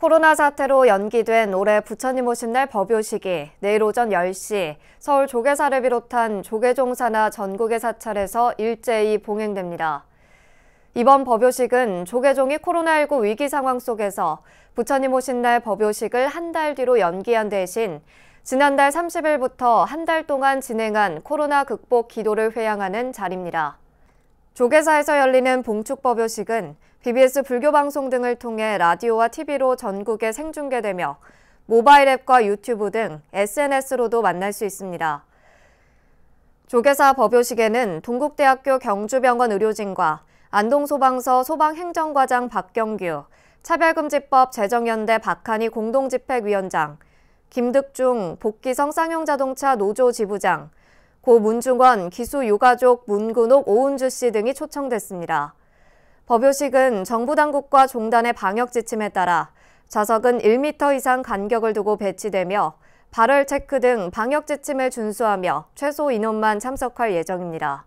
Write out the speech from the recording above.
코로나 사태로 연기된 올해 부처님 오신 날 법요식이 내일 오전 10시 서울 조계사를 비롯한 조계종사나 전국의 사찰에서 일제히 봉행됩니다. 이번 법요식은 조계종이 코로나19 위기 상황 속에서 부처님 오신 날 법요식을 한 달 뒤로 연기한 대신 지난달 30일부터 한 달 동안 진행한 코로나 극복 기도를 회양하는 자리입니다. 조계사에서 열리는 봉축법요식은 BBS 불교 방송 등을 통해 라디오와 TV로 전국에 생중계되며 모바일 앱과 유튜브 등 SNS로도 만날 수 있습니다. 조계사 법요식에는 동국대학교 경주병원 의료진과 안동소방서 소방행정과장 박경규, 차별금지법 제정연대 박한희 공동집행위원장, 김득중 복기성 쌍용자동차 노조 지부장, 고 문중원 기수유가족 문근옥 오은주 씨 등이 초청됐습니다. 법요식은 정부 당국과 종단의 방역 지침에 따라 좌석은 1m 이상 간격을 두고 배치되며 발열 체크 등 방역 지침을 준수하며 최소 인원만 참석할 예정입니다.